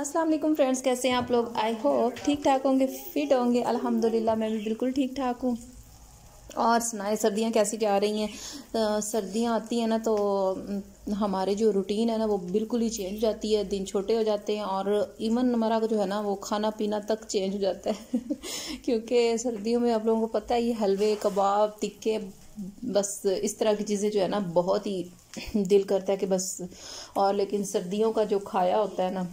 अस्सलाम वालेकुम फ्रेंड्स कैसे हैं आप लोग आई होप ठीक ठाक होंगे फिट होंगे अल्हम्दुलिल्लाह मैं भी बिल्कुल ठीक ठाक हूँ और सुनाए सर्दियाँ कैसी जा रही हैं सर्दियाँ आती हैं ना तो हमारे जो रूटीन है ना वो बिल्कुल ही चेंज हो जाती है दिन छोटे हो जाते हैं और इवन हमारा जो है ना वो खाना पीना तक चेंज हो जाता है क्योंकि सर्दियों में आप लोगों को पता है ये हलवे कबाब टिक्के बस इस तरह की चीज़ें जो है ना बहुत ही दिल करता है कि बस और लेकिन सर्दियों का जो खाया होता है ना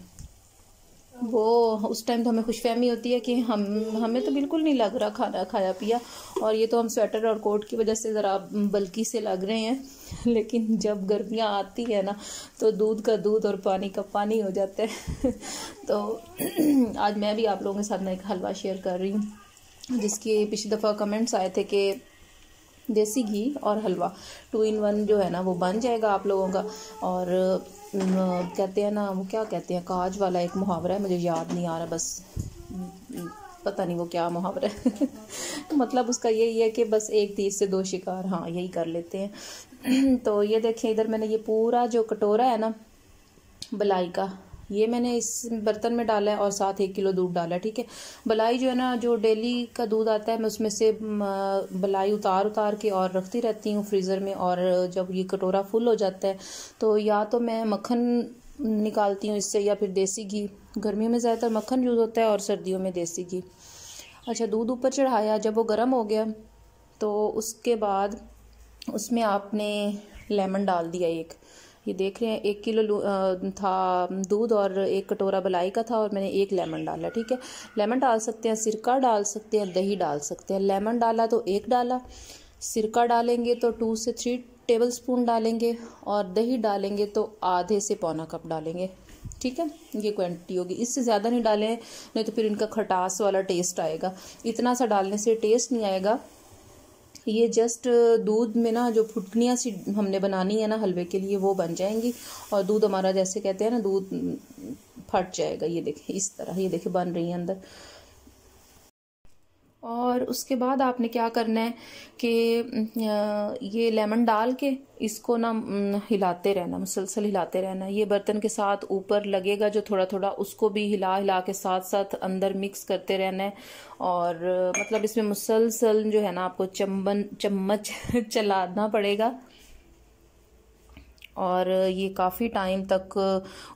वो उस टाइम तो हमें खुश फहमी होती है कि हम हमें तो बिल्कुल नहीं लग रहा खाना खाया पिया और ये तो हम स्वेटर और कोट की वजह से ज़रा बल्कि से लग रहे हैं लेकिन जब गर्मियाँ आती है ना तो दूध का दूध और पानी का पानी हो जाता है तो आज मैं भी आप लोगों के साथ में एक हलवा शेयर कर रही हूँ जिसके पिछली दफ़ा कमेंट्स आए थे कि देसी घी और हलवा टू इन वन जो है ना वो बन जाएगा आप लोगों का और कहते हैं ना वो क्या कहते हैं काज वाला एक मुहावरा है मुझे याद नहीं आ रहा बस पता नहीं वो क्या मुहावरा है तो मतलब उसका यही है कि बस एक तीस से दो शिकार हाँ यही कर लेते हैं तो ये देखें इधर मैंने ये पूरा जो कटोरा है ना बलाई का ये मैंने इस बर्तन में डाला है और साथ एक किलो दूध डाला है ठीक है बलाई जो है ना जो डेली का दूध आता है मैं उसमें से बलाई उतार उतार के और रखती रहती हूँ फ्रीज़र में और जब ये कटोरा फुल हो जाता है तो या तो मैं मक्खन निकालती हूँ इससे या फिर देसी घी गर्मियों में ज़्यादातर मक्खन यूज़ होता है और सर्दियों में देसी घी अच्छा दूध ऊपर चढ़ाया जब वो गर्म हो गया तो उसके बाद उसमें आपने लेमन डाल दिया एक ये देख रहे हैं एक किलो था दूध और एक कटोरा बलाई का था और मैंने एक लेमन डाला ठीक है लेमन डाल सकते हैं सिरका डाल सकते हैं दही डाल सकते हैं लेमन डाला तो एक डाला सिरका डालेंगे तो टू से थ्री टेबल स्पून डालेंगे और दही डालेंगे तो आधे से पौना कप डालेंगे ठीक है ये क्वांटिटी होगी इससे ज़्यादा नहीं डालें नहीं तो फिर इनका खटास वाला टेस्ट आएगा इतना सा डालने से टेस्ट नहीं आएगा ये जस्ट दूध में ना जो फुटनियाँ सी हमने बनानी है ना हलवे के लिए वो बन जाएंगी और दूध हमारा जैसे कहते हैं ना दूध फट जाएगा ये देखें इस तरह ये देखें बन रही है अंदर और उसके बाद आपने क्या करना है कि ये लेमन डाल के इसको ना हिलाते रहना मुसलसल हिलाते रहना ये बर्तन के साथ ऊपर लगेगा जो थोड़ा थोड़ा उसको भी हिला हिला के साथ साथ अंदर मिक्स करते रहना है और मतलब इसमें मुसलसल जो है ना आपको चम्बन चम्मच चलाना पड़ेगा और ये काफ़ी टाइम तक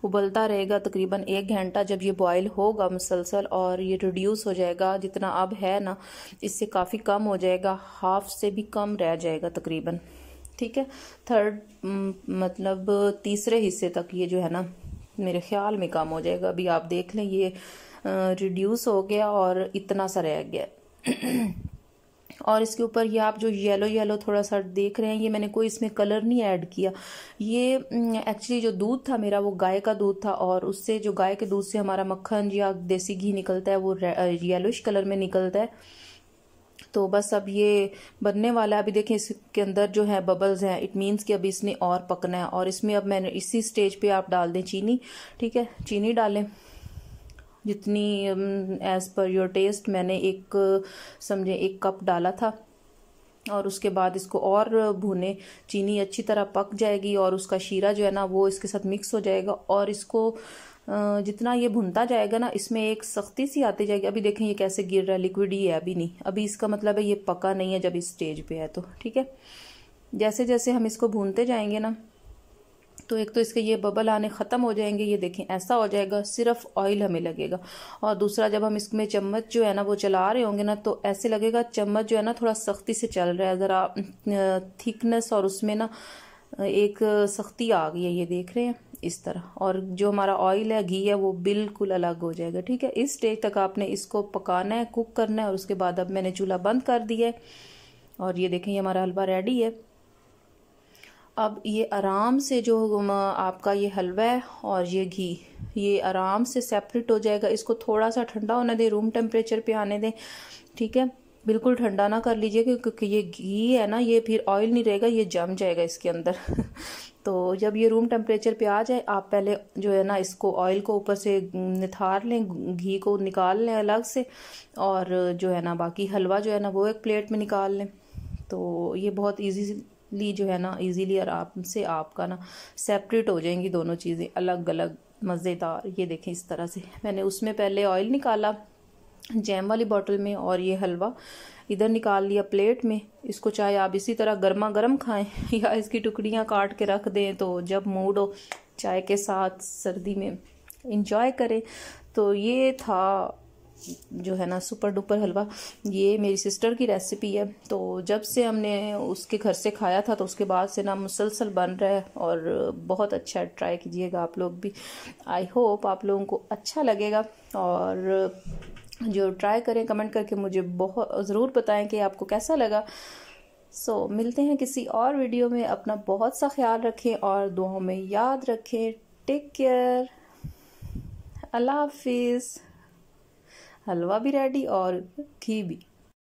उबलता रहेगा तकरीबन एक घंटा जब ये बॉयल होगा मुसलसल और ये रिड्यूस हो जाएगा जितना अब है ना इससे काफ़ी कम हो जाएगा हाफ से भी कम रह जाएगा तकरीबन ठीक है थर्ड मतलब तीसरे हिस्से तक ये जो है ना मेरे ख्याल में कम हो जाएगा अभी आप देख लें ये रिड्यूस हो गया और इतना सा रह गया और इसके ऊपर ये आप जो येलो येलो थोड़ा सा देख रहे हैं ये मैंने कोई इसमें कलर नहीं ऐड किया ये एक्चुअली हम्म, जो दूध था मेरा वो गाय का दूध था और उससे जो गाय के दूध से हमारा मक्खन या देसी घी निकलता है वो येलोइश कलर में निकलता है तो बस अब ये बनने वाला है अभी देखें इसके अंदर जो है बबल्स हैं इट मीन्स कि अभी इसने और पकना है और इसमें अब मैंने इसी स्टेज पे आप डाल दें चीनी ठीक है चीनी डालें जितनी एज़ पर योर टेस्ट मैंने एक समझे एक कप डाला था और उसके बाद इसको और भुने चीनी अच्छी तरह पक जाएगी और उसका शीरा जो है ना वो इसके साथ मिक्स हो जाएगा और इसको जितना ये भुनता जाएगा ना इसमें एक सख्ती सी आती जाएगी अभी देखें ये कैसे गिर रहा है लिक्विड ही है अभी नहीं अभी इसका मतलब है ये पका नहीं है जब इस स्टेज पे है तो ठीक है जैसे जैसे हम इसको भूनते जाएंगे ना तो एक तो इसके ये बबल आने ख़त्म हो जाएंगे ये देखें ऐसा हो जाएगा सिर्फ ऑयल हमें लगेगा और दूसरा जब हम इसमें चम्मच जो है ना वो चला रहे होंगे ना तो ऐसे लगेगा चम्मच जो है ना थोड़ा सख्ती से चल रहा है ज़रा थिकनेस और उसमें ना एक सख्ती आ गई है ये देख रहे हैं इस तरह और जो हमारा ऑयल है घी है वो बिल्कुल अलग हो जाएगा ठीक है इस स्टेज तक आपने इसको पकाना है कुक करना है और उसके बाद अब मैंने चूल्हा बंद कर दिया है और ये देखें ये हमारा हलवा रेडी है अब ये आराम से जो आपका ये हलवा है और ये घी ये आराम से सेपरेट हो जाएगा इसको थोड़ा सा ठंडा होने दें रूम टेम्परेचर पे आने दें ठीक है बिल्कुल ठंडा ना कर लीजिए क्योंकि ये घी है ना ये फिर ऑयल नहीं रहेगा ये जम जाएगा इसके अंदर तो जब ये रूम टेम्परेचर पे आ जाए आप पहले जो है ना इसको ऑयल को ऊपर से निथार लें घी को निकाल लें अलग से और जो है ना बाकी हलवा जो है ना वो एक प्लेट में निकाल लें तो ये बहुत इजी ली जो है ना इजीली आराम से आपका ना सेपरेट हो जाएंगी दोनों चीज़ें अलग अलग मज़ेदार ये देखें इस तरह से मैंने उसमें पहले ऑयल निकाला जैम वाली बॉटल में और ये हलवा इधर निकाल लिया प्लेट में इसको चाहे आप इसी तरह गर्मा गर्म खाएं या इसकी टुकड़ियाँ काट के रख दें तो जब मूड हो चाय के साथ सर्दी में इंजॉय करें तो ये था जो है ना सुपर डुपर हलवा ये मेरी सिस्टर की रेसिपी है तो जब से हमने उसके घर से खाया था तो उसके बाद से ना मुसलसल बन रहा है और बहुत अच्छा ट्राई कीजिएगा आप लोग भी आई होप आप लोगों को अच्छा लगेगा और जो ट्राई करें कमेंट करके मुझे बहुत ज़रूर बताएं कि आपको कैसा लगा सो so, मिलते हैं किसी और वीडियो में अपना बहुत सा ख्याल रखें और दुआओं में याद रखें टेक केयर अल्लाह हाफिज़ हलवा भी रेडी और घी भी